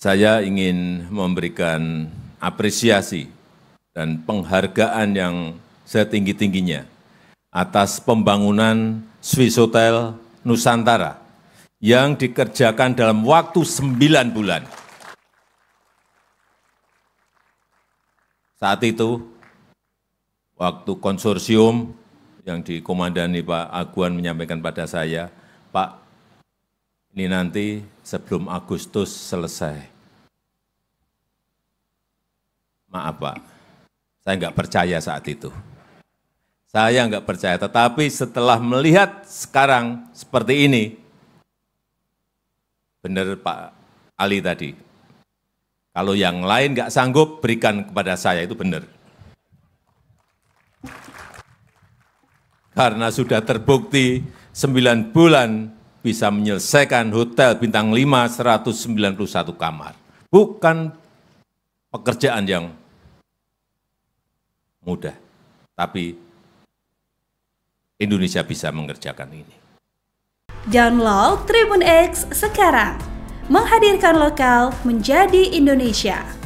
Saya ingin memberikan apresiasi dan penghargaan yang setinggi-tingginya atas pembangunan Swiss Hotel Nusantara yang dikerjakan dalam waktu sembilan bulan. Saat itu, waktu konsorsium yang dikomandani Pak Aguan menyampaikan pada saya, Pak ini nanti sebelum Agustus selesai. Maaf Pak, saya enggak percaya saat itu. Saya enggak percaya, tetapi setelah melihat sekarang seperti ini, benar Pak Ali tadi, kalau yang lain enggak sanggup, berikan kepada saya, itu benar. Karena sudah terbukti 9 bulan bisa menyelesaikan hotel bintang 5 191 kamar. Bukan pekerjaan yang mudah, tapi Indonesia bisa mengerjakan ini. Download Tribun X sekarang, menghadirkan lokal menjadi Indonesia.